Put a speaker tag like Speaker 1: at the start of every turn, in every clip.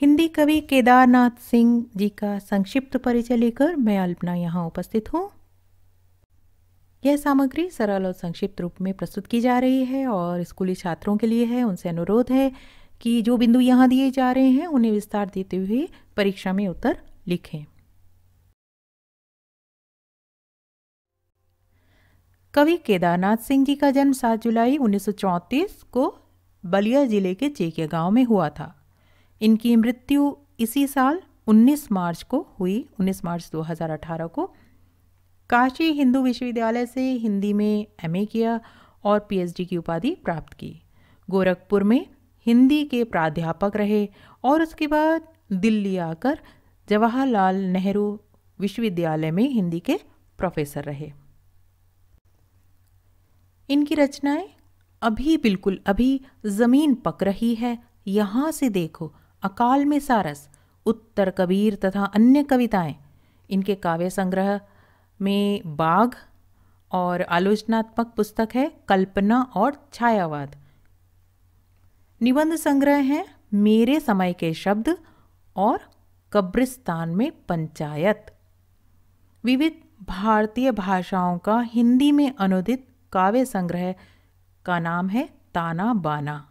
Speaker 1: हिंदी कवि केदारनाथ सिंह जी का संक्षिप्त परिचय लेकर मैं अल्पना यहाँ उपस्थित हूँ यह सामग्री सरल और संक्षिप्त रूप में प्रस्तुत की जा रही है और स्कूली छात्रों के लिए है उनसे अनुरोध है कि जो बिंदु यहाँ दिए जा रहे हैं उन्हें विस्तार देते हुए परीक्षा में उत्तर लिखें कवि केदारनाथ सिंह जी का जन्म 7 जुलाई 1934 को बलिया जिले के चेकिया गांव में हुआ था इनकी मृत्यु इसी साल 19 मार्च को हुई 19 मार्च 2018 को काशी हिंदू विश्वविद्यालय से हिंदी में एम किया और पी की उपाधि प्राप्त की गोरखपुर में हिंदी के प्राध्यापक रहे और उसके बाद दिल्ली आकर जवाहरलाल नेहरू विश्वविद्यालय में हिंदी के प्रोफेसर रहे इनकी रचनाएं अभी बिल्कुल अभी ज़मीन पक रही है यहाँ से देखो अकाल में सारस उत्तर कबीर तथा अन्य कविताएं इनके काव्य संग्रह में बाघ और आलोचनात्मक पुस्तक है कल्पना और छायावाद निबंध संग्रह हैं मेरे समय के शब्द और कब्रिस्तान में पंचायत विविध भारतीय भाषाओं का हिंदी में अनुदित काव्य संग्रह का नाम है ताना बाना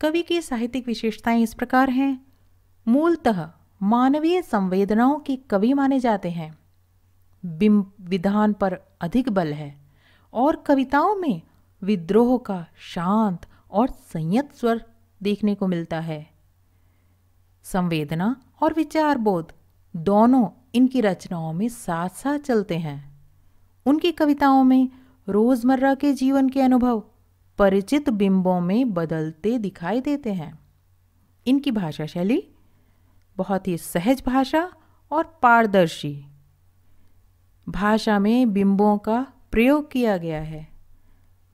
Speaker 1: कवि की साहित्यिक विशेषताएं इस प्रकार हैं मूलतः मानवीय संवेदनाओं के कवि माने जाते हैं बिंब विधान पर अधिक बल है और कविताओं में विद्रोह का शांत और संयत स्वर देखने को मिलता है संवेदना और विचार बोध दोनों इनकी रचनाओं में साथ साथ चलते हैं उनकी कविताओं में रोज़मर्रा के जीवन के अनुभव परिचित बिंबों में बदलते दिखाई देते हैं इनकी भाषा शैली बहुत ही सहज भाषा और पारदर्शी भाषा में बिंबों का प्रयोग किया गया है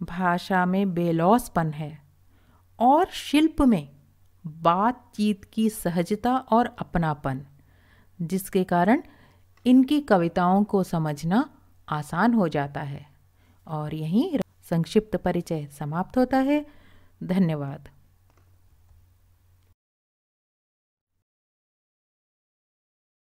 Speaker 1: भाषा में बेलौसपन है और शिल्प में बातचीत की सहजता और अपनापन जिसके कारण इनकी कविताओं को समझना आसान हो जाता है और यहीं संक्षिप्त परिचय समाप्त होता है धन्यवाद